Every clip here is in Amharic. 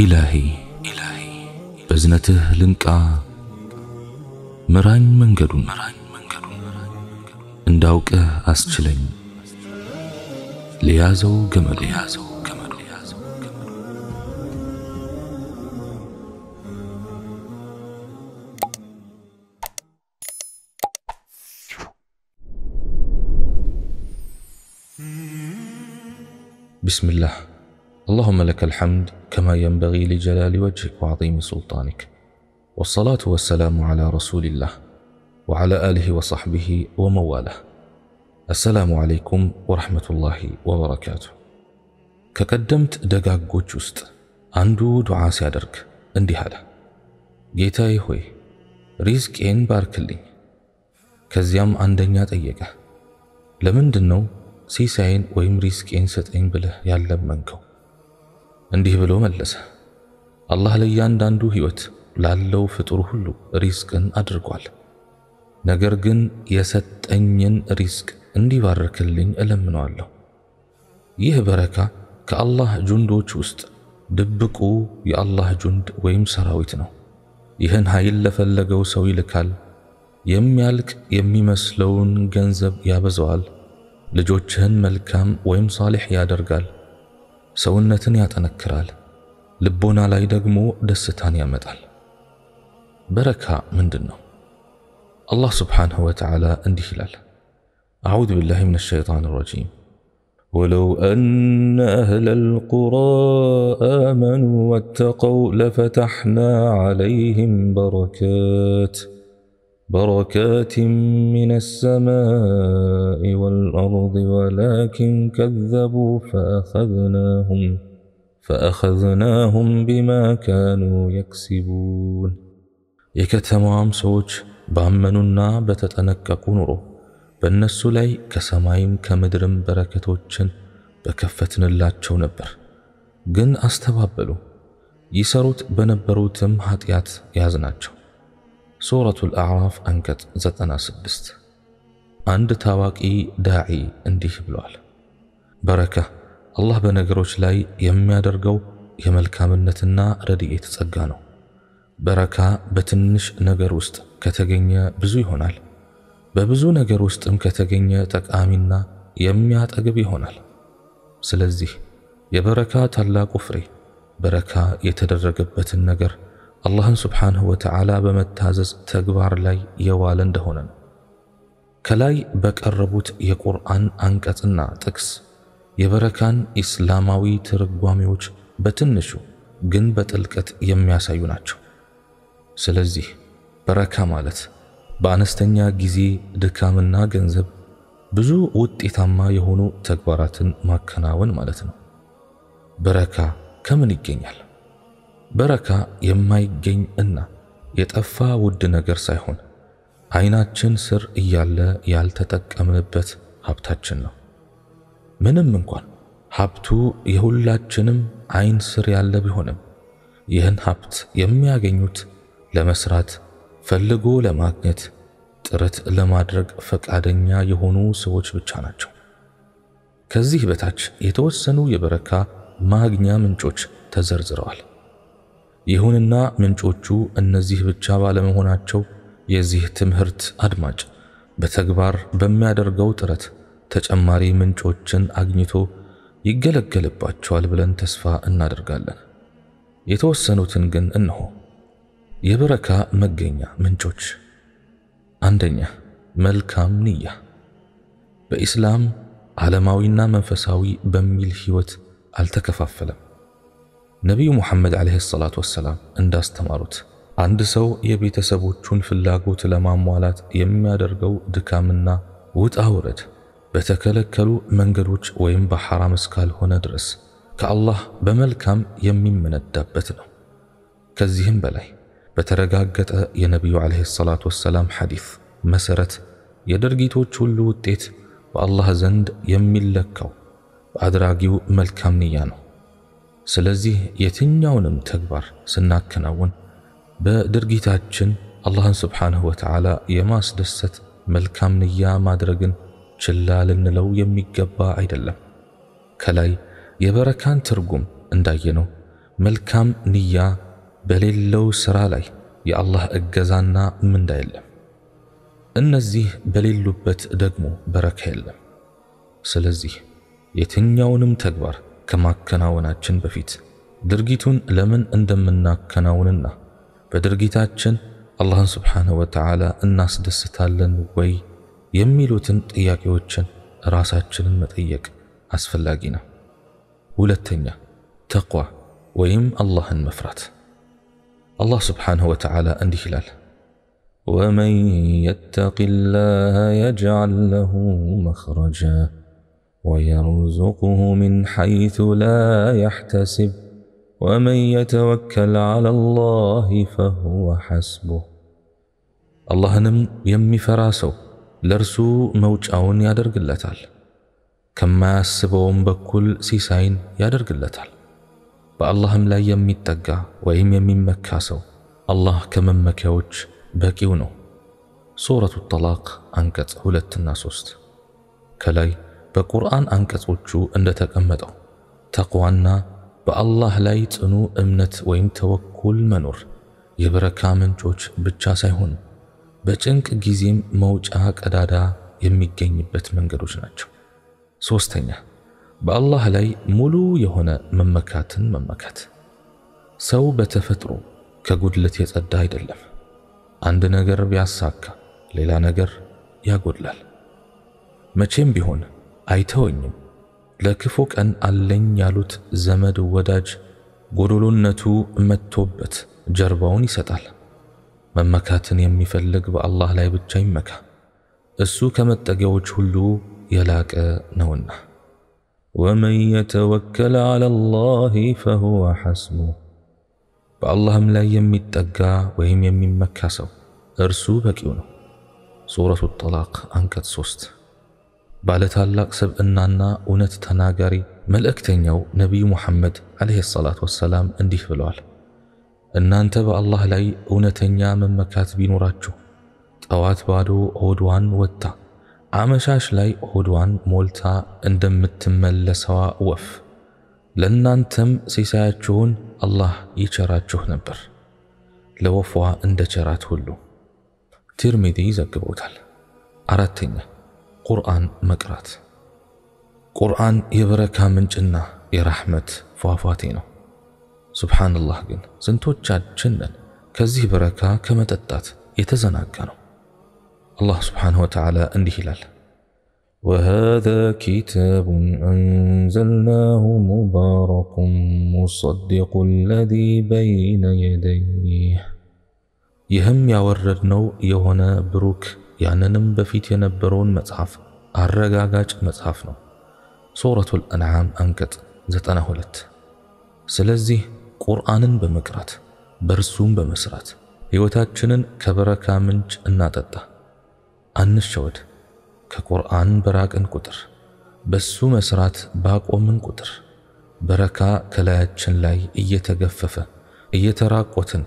ኢላሂ በዝነትህ ልንቃ ምራኝ መንገዱን እንዳውቅህ አስችለኝ ለያዘው ገመዱ ያዘው بسم الله اللهم لك الحمد كما ينبغي لجلال وجهك وعظيم سلطانك والصلاة والسلام على رسول الله وعلى آله وصحبه ومواله السلام عليكم ورحمة الله وبركاته ከቀደምት ደጋጎች ውስጥ አንዱ ዱዓ ሲያደርግ እንዲህ አለ ጌታዬ ሆይ ሪዝቄን ባርክልኝ ከዚያም አንደኛ ጠየቀ ለምንድን ነው ሲሳይን ወይም ሪዝቄን ስጠኝ ብለህ ያለመንከው እንዲህ ብሎ መለሰ። አላህ ለእያንዳንዱ ሕይወት ላለው ፍጡር ሁሉ ሪዝቅን አድርጓል። ነገር ግን የሰጠኝን ሪዝቅ እንዲባርክልኝ እለምነዋለሁ። ይህ በረካ ከአላህ ጁንዶች ውስጥ ድብቁ የአላህ ጁንድ ወይም ሰራዊት ነው። ይህን ኃይል ለፈለገው ሰው ይልካል። የሚያልቅ የሚመስለውን ገንዘብ ያበዛዋል። ልጆችህን መልካም ወይም ሳሊሕ ያደርጋል። ሰውነትን ያጠነክራል፣ ልቦና ላይ ደግሞ ደስታን ያመጣል። በረካ ምንድን ነው? አላህ ስብሓንሁ ወተዓላ እንዲህ ይላል፣ አዑዙ ቢላሂ ሚነ ሸይጣን ረጂም ولو أن أهل القرى آمنوا واتقوا لفتحنا عليهم بركات ۖ بركات من السماء والأرض ولكن كذبوا فأخذناهم فأخذناهم بما كانوا يكسبون يكتم عمسوج بعمن النعبة تتنك كنرو بأن السلي كسمايم كمدر بركة وجن بكفتن الله نبر جن أستوابلو يسروت بنبروتم حتيات يازناتشو ሱረቱል አዕራፍ አንቀጽ 96 አንድ ታዋቂ ዳዒ እንዲህ ብሏል። በረካ አላህ በነገሮች ላይ የሚያደርገው የመልካምነትና ረድኤት ጸጋ ነው። በረካ በትንሽ ነገር ውስጥ ከተገኘ ብዙ ይሆናል፣ በብዙ ነገር ውስጥም ከተገኘ ጠቃሚና የሚያጠግብ ይሆናል። ስለዚህ የበረካ ታላቁ ፍሬ በረካ የተደረገበትን ነገር አላህን ስብሓንሁ ወተዓላ በመታዘዝ ተግባር ላይ የዋለ እንደሆነ ነው። ከላይ በቀረቡት የቁርአን አንቀጽና ጥቅስ የበረካን ኢስላማዊ ትርጓሜዎች በትንሹ ግን በጥልቀት የሚያሳዩ ናቸው። ስለዚህ በረካ ማለት በአነስተኛ ጊዜ ድካምና ገንዘብ ብዙ ውጤታማ የሆኑ ተግባራትን ማከናወን ማለት ነው። በረካ ከምን ይገኛል? በረካ የማይገኝ እና የጠፋ ውድ ነገር ሳይሆን አይናችን ስር እያለ ያልተጠቀምንበት ሀብታችን ነው። ምንም እንኳን ሀብቱ የሁላችንም አይን ስር ያለ ቢሆንም ይህን ሀብት የሚያገኙት ለመስራት ፈልጎ ለማግኘት ጥረት ለማድረግ ፈቃደኛ የሆኑ ሰዎች ብቻ ናቸው። ከዚህ በታች የተወሰኑ የበረካ ማግኛ ምንጮች ተዘርዝረዋል። ይሁንና ምንጮቹ እነዚህ ብቻ ባለመሆናቸው የዚህ ትምህርት አድማጭ በተግባር በሚያደርገው ጥረት ተጨማሪ ምንጮችን አግኝቶ ይገለገልባቸዋል ብለን ተስፋ እናደርጋለን። የተወሰኑትን ግን እንሆ። የበረካ መገኛ ምንጮች፣ አንደኛ መልካም ንያ። በኢስላም ዓለማዊና መንፈሳዊ በሚል ሕይወት አልተከፋፈለም። ነቢዩ ሙሐመድ ዓለይሂ ሰላቱ ወሰላም እንዳስተማሩት አንድ ሰው የቤተሰቦቹን ፍላጎት ለማሟላት የሚያደርገው ድካምና ውጣ ውረድ በተከለከሉ መንገዶች ወይም በሐራም እስካልሆነ ድረስ ከአላህ በመልካም የሚመነዳበት ነው። ከዚህም በላይ በተረጋገጠ የነቢዩ ዓለይሂ ሰላቱ ወሰላም ሐዲስ መሰረት የድርጊቶች ሁሉ ውጤት በአላህ ዘንድ የሚለካው በአድራጊው መልካም ንያ ነው። ስለዚህ የትኛውንም ተግባር ስናከናውን በድርጊታችን አላህን ስብሓንሁ ወተዓላ የማስደሰት መልካም ንያ ማድረግን ችላ ልንለው የሚገባ አይደለም። ከላይ የበረካን ትርጉም እንዳየነው መልካም ንያ በሌለው ሥራ ላይ የአላህ እገዛና ምንዳ የለም። እነዚህ በሌሉበት ደግሞ በረካ የለም። ስለዚህ የትኛውንም ተግባር ከማከናወናችን በፊት ድርጊቱን ለምን እንደምናከናውንና በድርጊታችን አላህን ስብሓንሁ ወተዓላ እናስደስታለን ወይ የሚሉትን ጥያቄዎችን ራሳችንን መጠየቅ አስፈላጊ ነው። ሁለተኛ ተቋ ወይም አላህን መፍራት። አላህ ስብሓንሁ ወተዓላ እንዲህ ይላል፣ ወመን የተቂ ላህ የጅዓል ለሁ መኽረጃ ويرزقه من حيث لا يحتسب ومن يتوكل على الله فهو حسبه اللهنم يمي فراسو لرسو موج اون يادر قلتال كما سبوم بكل سيساين يادر قلتال باللهم لا يمي التقا ويم يمي مكاسو الله كما مكاوج بكيونو سورة الطلاق أنكت هلت الناسوست كلاي በቁርአን አንቀጾቹ እንደተቀመጠው ተቅዋና በአላህ ላይ ጽኑ እምነት ወይም ተወኩል መኖር የበረካ ምንጮች ብቻ ሳይሆኑ በጭንቅ ጊዜም መውጫ ቀዳዳ የሚገኝበት መንገዶች ናቸው። ሶስተኛ በአላህ ላይ ሙሉ የሆነ መመካትን መመካት። ሰው በተፈጥሮ ከጉድለት የጸዳ አይደለም። አንድ ነገር ቢያሳካ ሌላ ነገር ያጎድላል። መቼም ቢሆን አይተወኝም። ለክፉ ቀን አለኝ ያሉት ዘመድ ወዳጅ ጎዶሎነቱ መጥቶበት ጀርባውን ይሰጣል። መመካትን የሚፈልግ በአላህ ላይ ብቻ ይመካ፣ እሱ ከመጠጊያዎች ሁሉ የላቀ ነውና። ወመን የተወከል ዐላ ላህ ፈሁወ ሐስቡ። በአላህም ላይ የሚጠጋ ወይም የሚመካ ሰው እርሱ በቂው ነው። ሱረቱ ጠላቅ አንቀጽ 3 ባለታላቅ ስብዕናና እውነት ተናጋሪ መልእክተኛው ነቢዩ ሙሐመድ ዓለይሂ ሰላቱ ወሰላም እንዲህ ብለዋል። እናንተ በአላህ ላይ እውነተኛ መመካት ቢኖራችሁ ጠዋት ባዶ ሆድዋን ወጥታ አመሻሽ ላይ ሆድዋን ሞልታ እንደምትመለሰዋ ወፍ ለእናንተም ሲሳያችሁን አላህ ይቸራችሁ ነበር ለወፏ እንደ ቸራት ሁሉ። ቲርሚዚ ዘግቦታል። አራተኛ ቁርአን መቅራት። ቁርአን የበረካ ምንጭና የራህመት ፏፏቴ ነው። ሱብሓንላህ ግን ስንቶቻችንን ከዚህ በረካ ከመጠጣት የተዘናጋ ነው። አላህ ሱብሓነሁ ወተዓላ እንዲህ ይላል፣ وهذا كتاب أنزلناه مبارك مصدق الذي بين يديه ይህም ያወረድነው የሆነ ብሩክ ያንንም በፊት የነበረውን መጽሐፍ አረጋጋጭ መጽሐፍ ነው። ሱረቱል አንዓም አንቀጽ 92። ስለዚህ ቁርአንን በመቅራት በርሱም በመስራት ሕይወታችንን ከበረካ ምንጭ እናጠጣ። አንሸወድ። ከቁርአን በራቅን ቁጥር በሱ መስራት ባቆምን ቁጥር በረካ ከላያችን ላይ እየተገፈፈ እየተራቆትን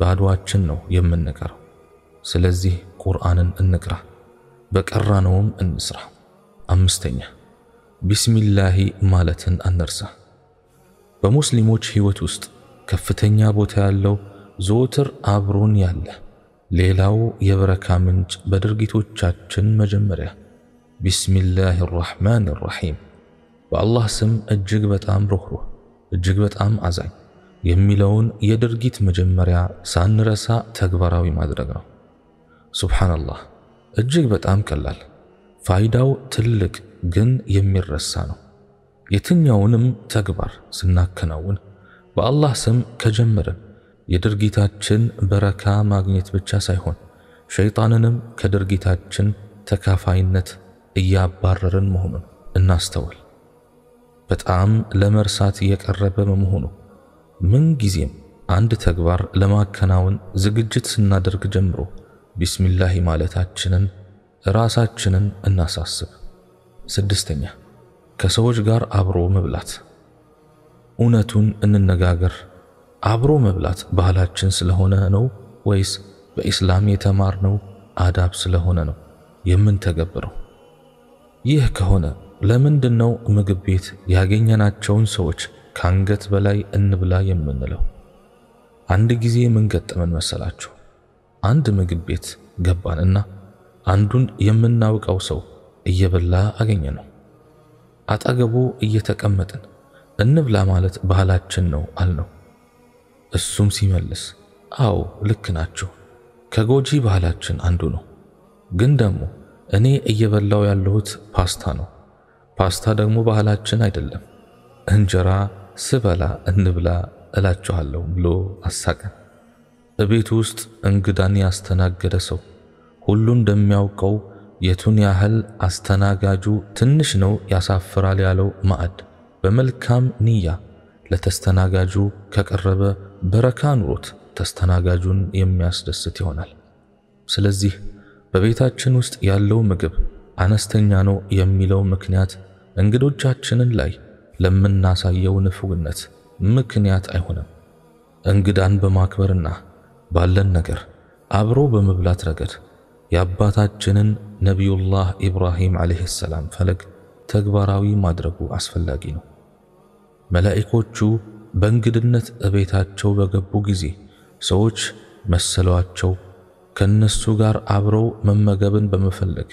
ባዶአችን ነው የምንቀረው። ስለዚህ ቁርአንን እንቅራ፣ በቀራነውም እንስራ። አምስተኛ ቢስሚላሂ ማለትን አንርሳ። በሙስሊሞች ሕይወት ውስጥ ከፍተኛ ቦታ ያለው ዘወትር አብሮን ያለ ሌላው የበረካ ምንጭ በድርጊቶቻችን መጀመሪያ ቢስሚላህ ራሕማን ራሒም በአላህ ስም እጅግ በጣም ሩኅሩህ እጅግ በጣም አዛኝ የሚለውን የድርጊት መጀመሪያ ሳንረሳ ተግባራዊ ማድረግ ነው። ሱብሓነላህ እጅግ በጣም ቀላል ፋይዳው ትልቅ ግን የሚረሳ ነው። የትኛውንም ተግባር ስናከናውን በአላህ ስም ከጀመርን የድርጊታችን በረካ ማግኘት ብቻ ሳይሆን ሸይጣንንም ከድርጊታችን ተካፋይነት እያባረርን መሆኑን እናስተውል። በጣም ለመርሳት እየቀረበ በመሆኑ ጊዜም አንድ ተግባር ለማከናወን ዝግጅት ስናደርግ ጀምሮ ቢስሚላሂ ማለታችንን ራሳችንን እናሳስብ። ስድስተኛ ከሰዎች ጋር አብሮ መብላት። እውነቱን እንነጋገር። አብሮ መብላት ባህላችን ስለሆነ ነው ወይስ በኢስላም የተማርነው አዳብ ስለሆነ ነው የምንተገብረው? ይህ ከሆነ ለምንድን ነው ምግብ ቤት ያገኘናቸውን ሰዎች ከአንገት በላይ እንብላ የምንለው? አንድ ጊዜ ምን ገጠመን መሰላችሁ? አንድ ምግብ ቤት ገባንና አንዱን የምናውቀው ሰው እየበላ አገኘ ነው። አጠገቡ እየተቀመጥን እንብላ ማለት ባህላችን ነው አልነው። እሱም ሲመልስ አዎ ልክ ናችሁ፣ ከጎጂ ባህላችን አንዱ ነው። ግን ደግሞ እኔ እየበላው ያለሁት ፓስታ ነው። ፓስታ ደግሞ ባህላችን አይደለም። እንጀራ ስበላ እንብላ እላችኋለሁ ብሎ አሳቀን። እቤት ውስጥ እንግዳን ያስተናገደ ሰው ሁሉ እንደሚያውቀው የቱን ያህል አስተናጋጁ ትንሽ ነው ያሳፍራል ያለው ማዕድ በመልካም ንያ ለተስተናጋጁ ከቀረበ በረካ ኑሮት ተስተናጋጁን የሚያስደስት ይሆናል። ስለዚህ በቤታችን ውስጥ ያለው ምግብ አነስተኛ ነው የሚለው ምክንያት እንግዶቻችንን ላይ ለምናሳየው ንፉግነት ምክንያት አይሆንም። እንግዳን በማክበርና ባለን ነገር አብሮ በመብላት ረገድ የአባታችንን ነቢዩላህ ኢብራሂም ዓለይሂ ሰላም ፈለግ ተግባራዊ ማድረጉ አስፈላጊ ነው። መላኢኮቹ በእንግድነት እቤታቸው በገቡ ጊዜ ሰዎች መሰሏቸው ከነሱ ጋር አብረው መመገብን በመፈለግ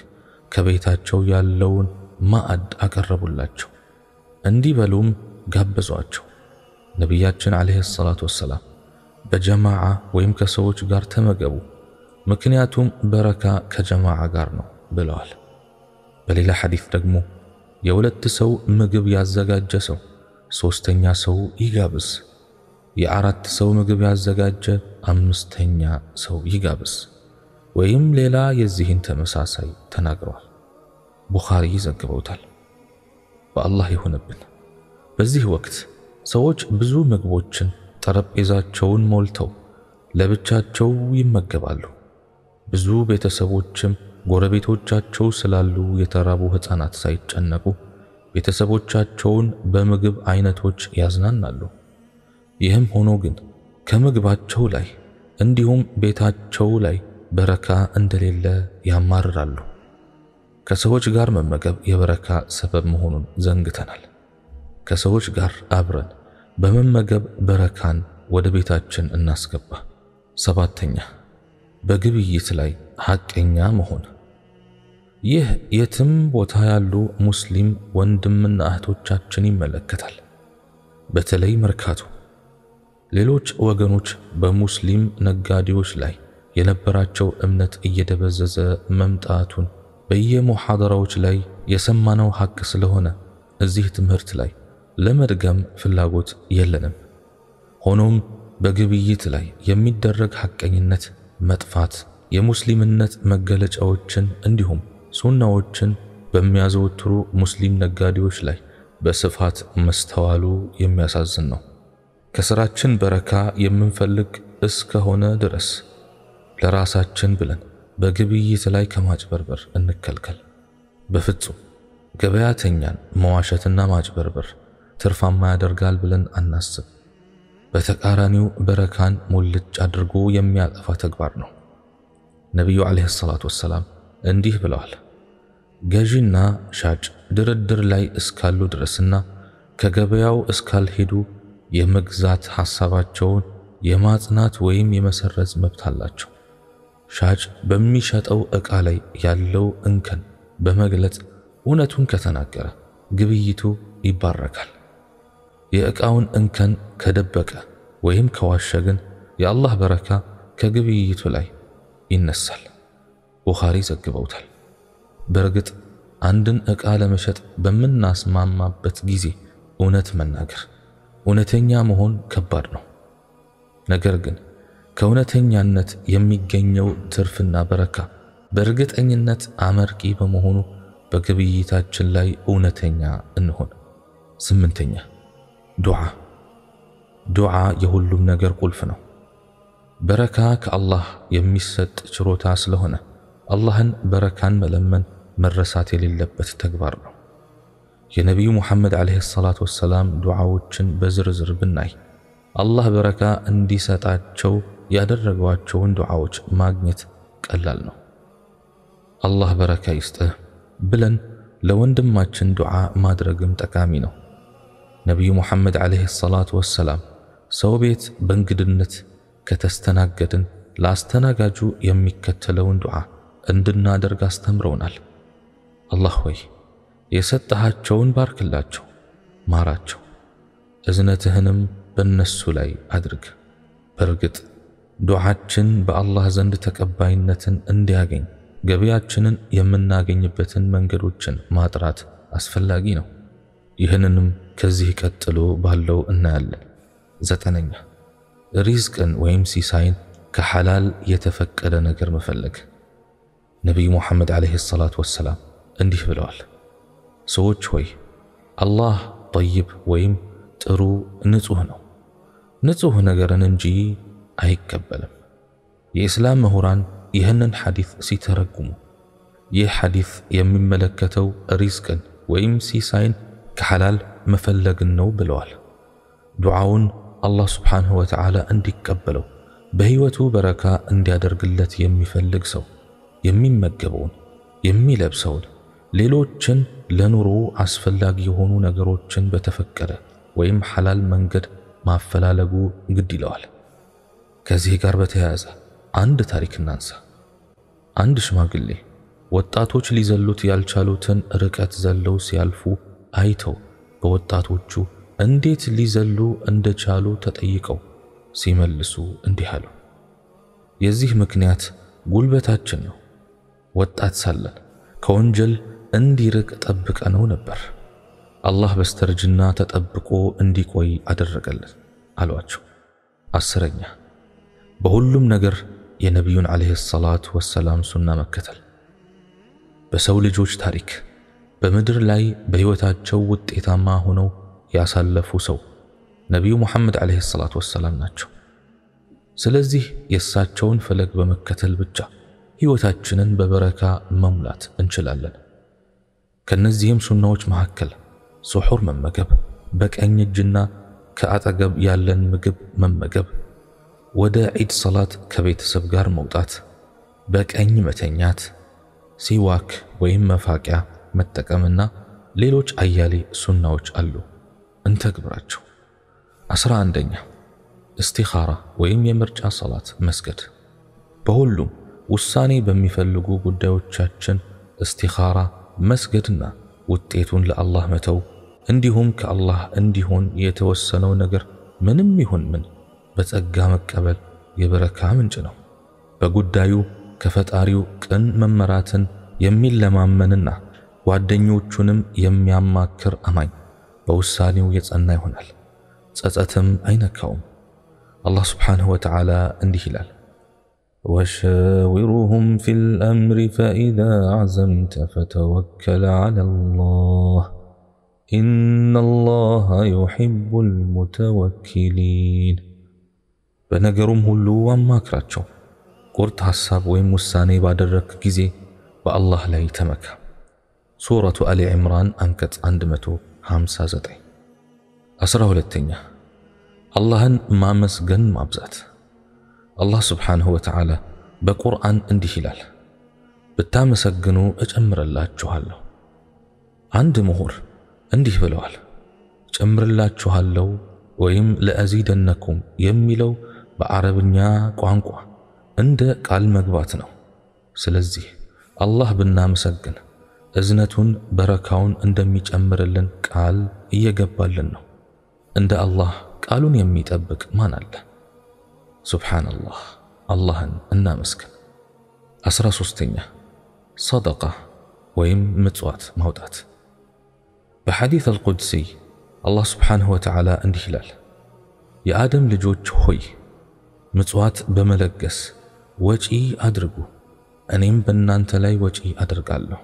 ከቤታቸው ያለውን ማዕድ አቀረቡላቸው፣ እንዲበሉም ጋበዟቸው። ነቢያችን ዓለይሂ ሰላቱ ወሰላም በጀማዓ ወይም ከሰዎች ጋር ተመገቡ፣ ምክንያቱም በረካ ከጀማዓ ጋር ነው ብለዋል። በሌላ ሐዲፍ ደግሞ የሁለት ሰው ምግብ ያዘጋጀ ሰው ሶስተኛ ሰው ይጋብዝ፣ የአራት ሰው ምግብ ያዘጋጀ አምስተኛ ሰው ይጋብዝ ወይም ሌላ የዚህን ተመሳሳይ ተናግረዋል። ቡኻሪ ይዘግበውታል። በአላህ ይሁንብን። በዚህ ወቅት ሰዎች ብዙ ምግቦችን ጠረጴዛቸውን ሞልተው ለብቻቸው ይመገባሉ። ብዙ ቤተሰቦችም ጎረቤቶቻቸው ስላሉ የተራቡ ሕፃናት ሳይጨነቁ ቤተሰቦቻቸውን በምግብ አይነቶች ያዝናናሉ። ይህም ሆኖ ግን ከምግባቸው ላይ እንዲሁም ቤታቸው ላይ በረካ እንደሌለ ያማርራሉ። ከሰዎች ጋር መመገብ የበረካ ሰበብ መሆኑን ዘንግተናል። ከሰዎች ጋር አብረን በመመገብ በረካን ወደ ቤታችን እናስገባ። ሰባተኛ በግብይት ላይ ሐቀኛ መሆን። ይህ የትም ቦታ ያሉ ሙስሊም ወንድምና እህቶቻችን ይመለከታል። በተለይ መርካቶ። ሌሎች ወገኖች በሙስሊም ነጋዴዎች ላይ የነበራቸው እምነት እየደበዘዘ መምጣቱን በየሙሐደራዎች ላይ የሰማነው ሐቅ ስለሆነ እዚህ ትምህርት ላይ ለመድገም ፍላጎት የለንም። ሆኖም በግብይት ላይ የሚደረግ ሐቀኝነት መጥፋት የሙስሊምነት መገለጫዎችን እንዲሁም ሱናዎችን በሚያዘወትሩ ሙስሊም ነጋዴዎች ላይ በስፋት መስተዋሉ የሚያሳዝን ነው። ከስራችን በረካ የምንፈልግ እስከሆነ ድረስ ለራሳችን ብለን በግብይት ላይ ከማጭበርበር እንከልከል። በፍጹም ገበያተኛን መዋሸትና ማጭበርበር ትርፋማ ያደርጋል ብለን አናስብ። በተቃራኒው በረካን ሙልጭ አድርጎ የሚያጠፋ ተግባር ነው። ነቢዩ ዓለይሂ ሰላቱ ወሰላም እንዲህ ብለዋል፣ ገዢና ሻጭ ድርድር ላይ እስካሉ ድረስና ከገበያው እስካልሄዱ የመግዛት ሐሳባቸውን የማጽናት ወይም የመሰረዝ መብት አላቸው። ሻጭ በሚሸጠው ዕቃ ላይ ያለው እንከን በመግለጽ እውነቱን ከተናገረ ግብይቱ ይባረካል። የእቃውን እንከን ከደበቀ ወይም ከዋሸ ግን የአላህ በረካ ከግብይቱ ላይ ይነሳል። ቡኻሪ ዘግበውታል። በእርግጥ አንድን ዕቃ ለመሸጥ በምናስማማበት ጊዜ እውነት መናገር እውነተኛ መሆን ከባድ ነው። ነገር ግን ከእውነተኛነት የሚገኘው ትርፍና በረካ በእርግጠኝነት አመርቂ በመሆኑ በግብይታችን ላይ እውነተኛ እንሆን። ስምንተኛ دعاء دعاء የሁሉም ነገር ቁልፍ ነው በረካ ከአላህ የሚሰጥ ችሮታ ስለሆነ አላህን በረካን መለመን መረሳት የሌለበት ተግባር ነው የነቢዩ ሙሐመድ ዓለይሂ ሰላቱ ወሰላም ዱዓዎችን በዝርዝር ብናይ አላህ በረካ እንዲሰጣቸው ያደረጓቸውን ዱዓዎች ማግኘት ቀላል ነው። አላህ በረካ ይስጥህ ብለን ለወንድማችን ዱዓ ማድረግም ጠቃሚ ነው። ነቢዩ ሙሐመድ ዓለይሂ ሰላቱ ወሰላም ሰው ቤት በእንግድነት ከተስተናገድን ለአስተናጋጁ የሚከተለውን ዱዓ እንድናደርግ አስተምረውናል። አላህ ሆይ የሰጠሃቸውን ባርክላቸው፣ ማራቸው፣ እዝነትህንም በእነሱ ላይ አድርግ። በእርግጥ ዱዓችን በአላህ ዘንድ ተቀባይነትን እንዲያገኝ ገቢያችንን የምናገኝበትን መንገዶችን ማጥራት አስፈላጊ ነው። ይህንንም ከዚህ ቀጥሎ ባለው እናያለን። ዘጠነኛ ሪዝቅን ወይም ሲሳይን ከሐላል የተፈቀደ ነገር መፈለግ። ነቢዩ ሙሐመድ ዓለይሂ ሰላት ወሰላም እንዲህ ብለዋል፣ ሰዎች ሆይ አላህ ጠይብ ወይም ጥሩ ንጹሕ ነው፣ ንጹሕ ነገርን እንጂ አይቀበልም። የእስላም ምሁራን ይህንን ሐዲት ሲተረጉሙ ይህ ሐዲት የሚመለከተው ሪዝቅን ወይም ሲሳይን ከሐላል መፈለግን ነው ብለዋል። ዱዓውን አላህ ስብሓንሁ ወተዓላ እንዲቀበለው በሕይወቱ በረካ እንዲያደርግለት የሚፈልግ ሰው የሚመገበውን፣ የሚለብሰውን፣ ሌሎችን ለኑሮ አስፈላጊ የሆኑ ነገሮችን በተፈቀደ ወይም ሐላል መንገድ ማፈላለጉ ግድ ይለዋል። ከዚህ ጋር በተያያዘ አንድ ታሪክ እናንሳ። አንድ ሽማግሌ ወጣቶች ሊዘሉት ያልቻሉትን ርቀት ዘለው ሲያልፉ አይተው በወጣቶቹ እንዴት ሊዘሉ እንደቻሉ ተጠይቀው ሲመልሱ እንዲህ አሉ። የዚህ ምክንያት ጉልበታችን ነው። ወጣት ሳለን ከወንጀል እንዲርቅ ነው ነበር። አላህ በስተርጅና ተጠብቆ እንዲቆይ አደረገልን አሏቸው። አስረኛ በሁሉም ነገር የነቢዩን ዓለይሂ ሰላቱ ወሰላም ሱና መከተል በሰው ልጆች ታሪክ በምድር ላይ በሕይወታቸው ውጤታማ ሆነው ያሳለፉ ሰው ነቢዩ ሙሐመድ ዓለይሂ ሰላቱ ወሰላም ናቸው። ስለዚህ የእሳቸውን ፈለግ በመከተል ብቻ ሕይወታችንን በበረካ መሙላት እንችላለን። ከነዚህም ሱናዎች መካከል ስሑር መመገብ፣ በቀኝ እጅና ከአጠገብ ያለን ምግብ መመገብ፣ ወደ ዒድ ሰላት ከቤተሰብ ጋር መውጣት፣ በቀኝ መተኛት፣ ሲዋክ ወይም መፋቂያ መጠቀምና ሌሎች አያሌ ሱናዎች አሉ። እንተግብራቸው። አስራ አንደኛ እስቲኻራ ወይም የምርጫ ሰላት መስገድ። በሁሉም ውሳኔ በሚፈልጉ ጉዳዮቻችን እስቲኻራ መስገድና ውጤቱን ለአላህ መተው እንዲሁም ከአላህ እንዲሆን የተወሰነው ነገር ምንም ይሁን ምን በጸጋ መቀበል የበረካ ምንጭ ነው። በጉዳዩ ከፈጣሪው ቅን መመራትን የሚለማመንና ጓደኞቹንም የሚያማክር አማኝ በውሳኔው የጸና ይሆናል፣ ጸጸትም አይነካውም። አላህ ስብሓንሁ ወተዓላ እንዲህ ይላል፣ ወሻዊሩሁም ፊል አምሪ ፈኢዛ አዘምተ ፈተወከል ዐለላህ ኢነላሃ ዩሒቡል ሙተወኪሊን። በነገሩም ሁሉ አማክራቸው፣ ቁርጥ ሐሳብ ወይም ውሳኔ ባደረክ ጊዜ በአላህ ላይ ተመካ። سورة آل عمران أنكت أندمتو هام زتي أسرة ولتنيا الله ما مسجن ما بزات الله سبحانه وتعالى بقرآن اندي هلال بتامسجنو أجمر الله جهاله عند مهور اندي بلوال أجمر الله جهاله ويم لأزيدنكم يميلو بعربنيا كوانكوان عند قال مقباتنا سلزي الله بنا مسجنه إزنتون بركاون عند ميج أمرلن قال يقبلن عند الله قالون يميت أبك ما نال سبحان الله الله اللهن النامسك أسرى سستينة صدقة ويم متوات موتات بحديث القدسي الله سبحانه وتعالى عند هلال يا آدم لجوج هوي متوات بملقس وجئي أدرقو أنيم بنان تلاي وجئي أدرقالو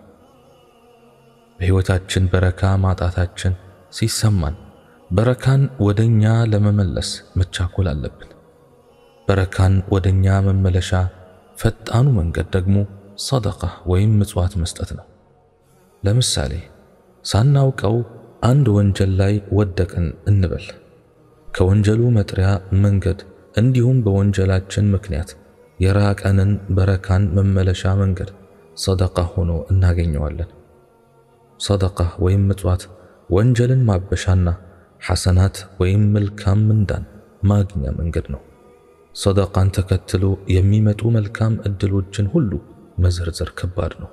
በሕይወታችን በረካ ማጣታችን ሲሰማን በረካን ወደ እኛ ለመመለስ መቻኮል አለብን። በረካን ወደ እኛ መመለሻ ፈጣኑ መንገድ ደግሞ ሰደቃ ወይም ምጽዋት መስጠት ነው። ለምሳሌ ሳናውቀው አንድ ወንጀል ላይ ወደቅን እንበል። ከወንጀሉ መጥሪያ መንገድ እንዲሁም በወንጀላችን ምክንያት የራቀንን በረካን መመለሻ መንገድ ሰደቃ ሆኖ እናገኘዋለን። صدقة ويم متوات ونجلن ما بشانا حسنات ويم الكام من دان ما قنا من قدنو صدقة تكتلو يميمة ملكام أدلو الجن هلو مزرزر كبارنو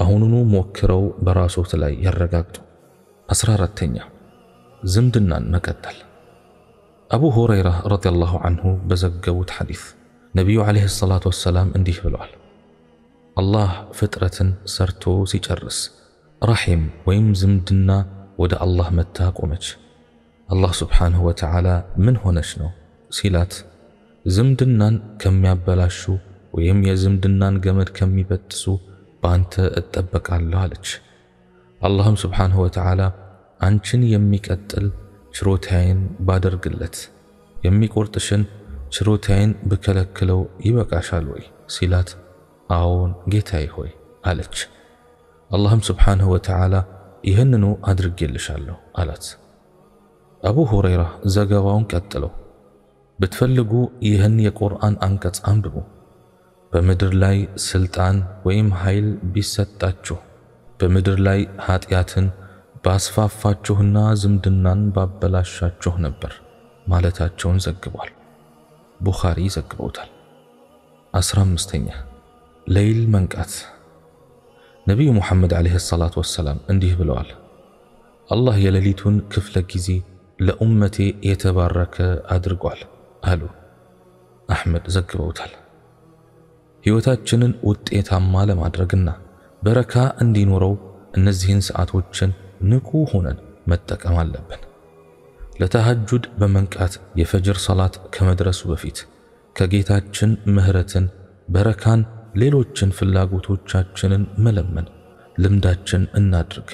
أهونو موكرو براسو تلاي يرقاكتو أسرار التنيا زمدنان مكتل أبو هريرة رضي الله عنه بزقو حديث نبي عليه الصلاة والسلام انديه بالوحل الله فترة سرتو سيجرس ራሒም ወይም ዝምድና ወደ አላህ መታ ቆመች። አላህ ስብሓንሁ ወተዓላ ምን ሆነች ነው ሲላት ዝምድናን ከሚያበላሹ ወይም የዝምድናን ገመድ ከሚበጥሱ በአንተ እጠበቃለሁ አለች። አላህም ስብሓንሁ ወተዓላ አንቺን የሚቀጥል ችሮታዬን ባደርግለት የሚቆርጥሽን ችሮታዬን ብከለክለው ይበቃሻል ወይ ሲላት አዎን ጌታዬ ሆይ አለች። አላህም ስብሓንሁ ወተዓላ ይህንኑ አድርጌልሻለሁ አላት። አቡ ሁረይራ ዘገባውን ቀጥለው ብትፈልጉ ይህን የቁርአን አንቀጽ አንብቡ። በምድር ላይ ስልጣን ወይም ኃይል ቢሰጣችሁ በምድር ላይ ኃጢአትን ባስፋፋችሁና ዝምድናን ባበላሻችሁ ነበር ማለታቸውን ዘግቧል። ቡኻሪ ዘግበውታል። አስራ አምስተኛ ሌይል መንቃት نبي محمد عليه الصلاة والسلام عنده بلوال الله يلليتون كفل كيزي لأمتي يتبارك أدرقوال هلو أحمد زكب وتل هيوتات جنن ود إيتام ما أدرقنا بركة عندي نورو أن الزهن ساعات وجن نكو هنا متك أمال لبن لتهجد بمنكات يفجر صلاة كمدرس وفيت كجيتات جن مهرة بركان ሌሎችን ፍላጎቶቻችንን መለመን ልምዳችን እናድርግ።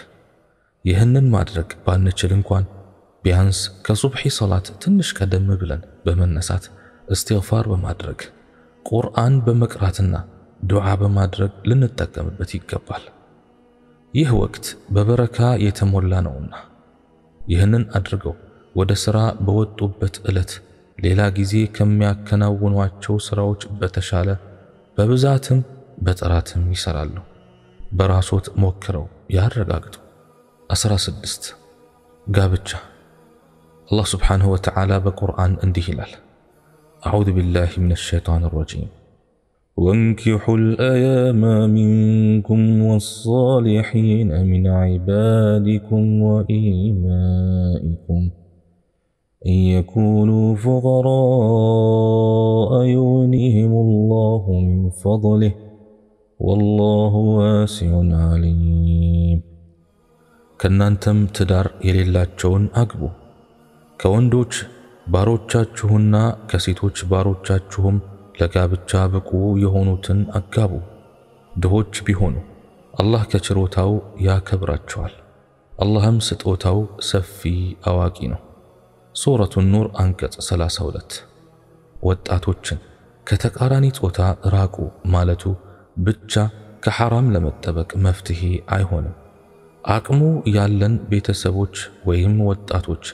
ይህንን ማድረግ ባንችል እንኳን ቢያንስ ከሱብሒ ሰላት ትንሽ ቀደም ብለን በመነሳት እስትግፋር በማድረግ ቁርአን በመቅራትና ዱዓ በማድረግ ልንጠቀምበት ይገባል። ይህ ወቅት በበረካ የተሞላ ነውና ይህንን አድርገው ወደ ሥራ በወጡበት ዕለት ሌላ ጊዜ ከሚያከናውኗቸው ሥራዎች በተሻለ በብዛትም በጥራትም ይሰራሉ። በራሶት ሞክረው ያረጋግጡ። 16 ጋብቻ አላህ ስብሓንሁ ወተዓላ በቁርአን እንዲህ ይላል፣ አዑዙ ቢላህ ምን ሸይጣን ረጂም وانكحوا الأيام منكم والصالحين من عبادكم وإيمائكم إن يكونوا فقراء يغنيهم الله من فضله ወላሁ ዋሲዑን ዓሊም። ከእናንተም ትዳር የሌላቸውን አግቡ፣ ከወንዶች ባሮቻችሁና ከሴቶች ባሮቻችሁም ለጋብቻ ብቁ የሆኑትን አጋቡ። ድሆች ቢሆኑ አላህ ከችሮታው ያከብራቸዋል። አላህም ስጦታው ሰፊ አዋቂ ነው። ሱረቱ ኑር አንቀጽ 32 ወጣቶችን ከተቃራኒ ጾታ ራቁ ማለቱ ብቻ ከሐራም ለመጠበቅ መፍትሄ አይሆንም። አቅሙ ያለን ቤተሰቦች ወይም ወጣቶች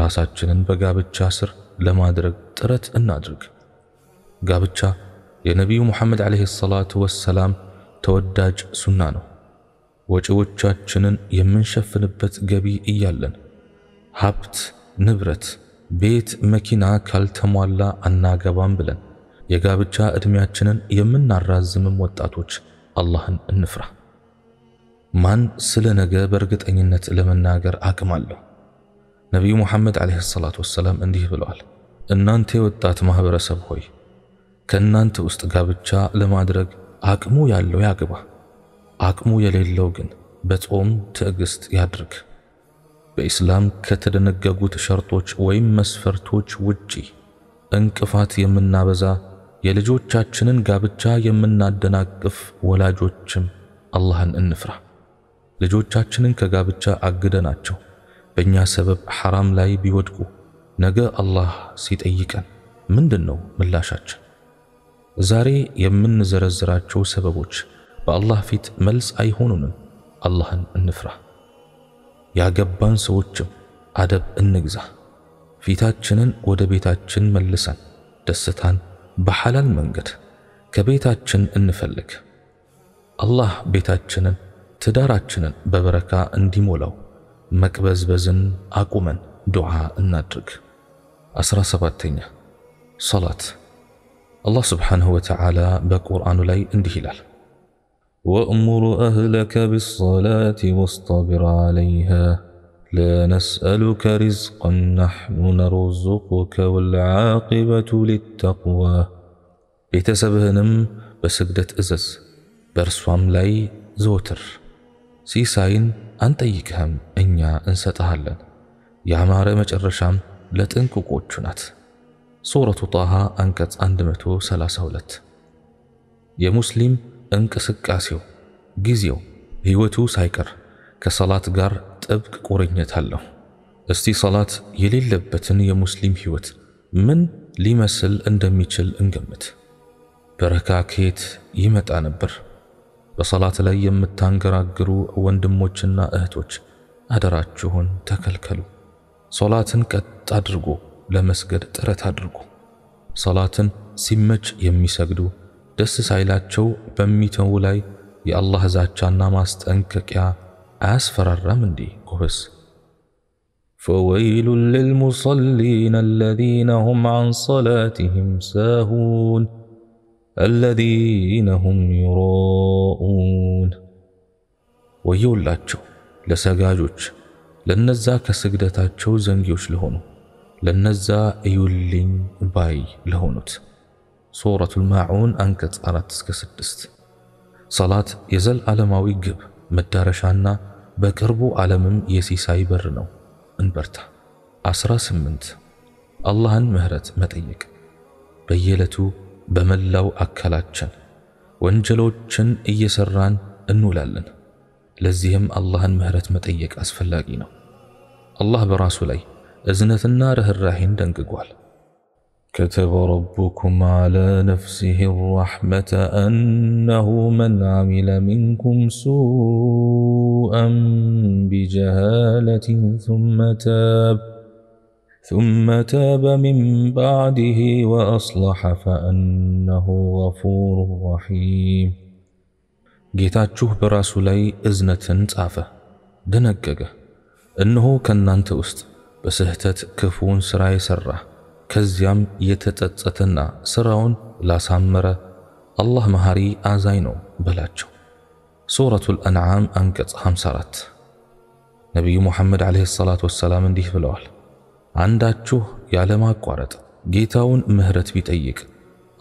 ራሳችንን በጋብቻ ስር ለማድረግ ጥረት እናድርግ። ጋብቻ የነቢዩ ሙሐመድ ዓለይሂ ሰላቱ ወሰላም ተወዳጅ ሱና ነው። ወጪዎቻችንን የምንሸፍንበት ገቢ እያለን ሀብት ንብረት፣ ቤት፣ መኪና ካልተሟላ አናገባም ብለን የጋብቻ ዕድሜያችንን የምናራዝምም ወጣቶች አላህን እንፍራ። ማን ስለ ነገ በእርግጠኝነት ለመናገር አቅም አለው? ነቢዩ ሙሐመድ ዓለይሂ ሰላቱ ወሰላም እንዲህ ብለዋል፣ እናንተ የወጣት ማኅበረሰብ ሆይ ከእናንተ ውስጥ ጋብቻ ለማድረግ አቅሙ ያለው ያግባ፣ አቅሙ የሌለው ግን በጾም ትዕግሥት ያድርግ። በኢስላም ከተደነገጉት ሸርጦች ወይም መስፈርቶች ውጪ እንቅፋት የምናበዛ የልጆቻችንን ጋብቻ የምናደናቅፍ ወላጆችም አላህን እንፍራ። ልጆቻችንን ከጋብቻ አግደናቸው በእኛ ሰበብ ሐራም ላይ ቢወድቁ ነገ አላህ ሲጠይቀን ምንድን ነው ምላሻችን? ዛሬ የምንዘረዝራቸው ሰበቦች በአላህ ፊት መልስ አይሆኑንም። አላህን እንፍራ። ያገባን ሰዎችም አደብ እንግዛ። ፊታችንን ወደ ቤታችን መልሰን ደስታን በሐላል መንገድ ከቤታችን እንፈልግ። አላህ ቤታችንን፣ ትዳራችንን በበረካ እንዲሞላው መቅበዝበዝን አቁመን ዱዓ እናድርግ። አስራ ሰባተኛ ሰላት። አላህ ስብሓንሁ ወተዓላ በቁርአኑ ላይ እንዲህ ይላል وامر اهلك بالصلاه واصطبر عليها لا نسالك رزقا نحن نرزقك والعاقبه للتقوى بتسبهنم بسجدت ازس برسوام لاي زوتر سيساين انت ايكهم انيا انسى تهلن يا مارمج الرشام لا تنكو سورة طه أنكت أندمتو سلاسولت يا مسلم እንቅስቃሴው፣ ጊዜው፣ ሕይወቱ ሳይቀር ከሰላት ጋር ጥብቅ ቁርኝት አለው። እስቲ ሰላት የሌለበትን የሙስሊም ሕይወት ምን ሊመስል እንደሚችል እንገምት። በረካ ከየት ይመጣ ነበር? በሰላት ላይ የምታንገራግሩ ወንድሞችና እህቶች አደራችሁን ተከልከሉ። ሶላትን ቀጥ አድርጎ ለመስገድ ጥረት አድርጉ። ሰላትን ሲመች የሚሰግዱ ደስ ሳይላቸው በሚተዉ ላይ የአላህ ዛቻና ማስጠንቀቂያ አያስፈራራም እንዴ? ጎበስ فويل للمصلين الذين هم عن صلاتهم ساهون الذين هم يراءون ወዮላቸው ለሰጋጆች ለነዛ ከስግደታቸው ዘንጊዎች ለሆኑ ለነዛ እዩልኝ ባይ ለሆኑት ሱረቱል ማዑን አንቀጽ 4 እስከ 6 ሰላት የዘላለማዊ ግብ መዳረሻና በቅርቡ ዓለምም የሲሳይ በር ነው። እንበርታ። 18 አላህን ምህረት መጠየቅ በየዕለቱ በመላው አካላችን ወንጀሎችን እየሰራን እንውላለን። ለዚህም አላህን ምህረት መጠየቅ አስፈላጊ ነው። አላህ በራሱ ላይ እዝነትና ርህራሄን ደንግጓል። كتب ربكم على نفسه الرحمة أنه من عمل منكم سوءا بجهالة ثم تاب ثم تاب من بعده وأصلح فأنه غفور رحيم ጌታችሁ በራሱ ላይ እዝነትን ጻፈ፣ ደነገገ። እነሆ ከእናንተ ውስጥ በስህተት كفون ሥራ የሠራ ከዚያም የተጸጸተና ስራውን ላሳመረ አላህ መሐሪ አዛኝ ነው በላቸው። ሱረቱል አንዓም አንቀጽ 54 ነቢዩ ሙሐመድ ዓለይሂ ሰላቱ ወሰላም እንዲህ ብለዋል፣ አንዳችሁ ያለማቋረጥ ጌታውን ምህረት ቢጠይቅ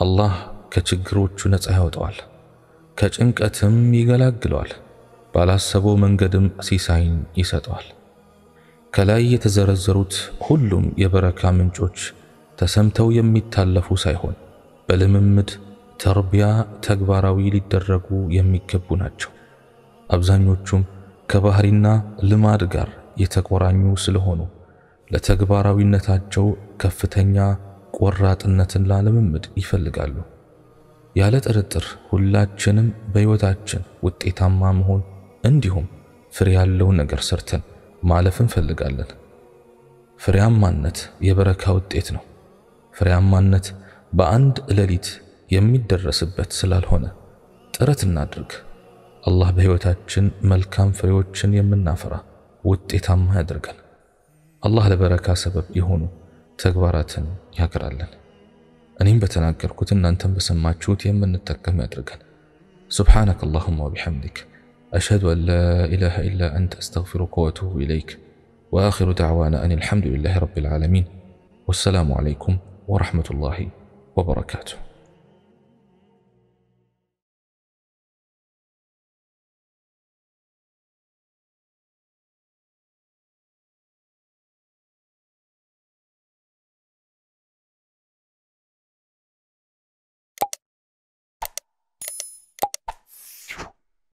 አላህ ከችግሮቹ ነፃ ያወጣዋል፣ ከጭንቀትም ይገላግለዋል፣ ባላሰበው መንገድም ሲሳይን ይሰጠዋል። ከላይ የተዘረዘሩት ሁሉም የበረካ ምንጮች ተሰምተው የሚታለፉ ሳይሆን በልምምድ ተርቢያ ተግባራዊ ሊደረጉ የሚገቡ ናቸው። አብዛኞቹም ከባህሪና ልማድ ጋር የተቆራኙ ስለሆኑ ለተግባራዊነታቸው ከፍተኛ ቆራጥነትና ልምምድ ይፈልጋሉ። ያለ ጥርጥር ሁላችንም በሕይወታችን ውጤታማ መሆን እንዲሁም ፍሬ ያለው ነገር ሰርተን ማለፍ እንፈልጋለን። ፍሬያማነት የበረካ ውጤት ነው። فريامانت باند لليت يمدرسبت سلال هنا ترت النادرك الله بهوتاتشن ملكام فريوتشن يمن نافرة وت إتام هادرقل الله لبركة سبب يهونو تقبارات يهقر علل أنيم بتناقر كتن أنتم بسما تشوت يمن التقم يدرقل سبحانك اللهم وبحمدك أشهد أن لا إله إلا أنت أستغفرك وأتوب إليك وآخر دعوانا أن الحمد لله رب العالمين والسلام عليكم ورحمه الله وبركاته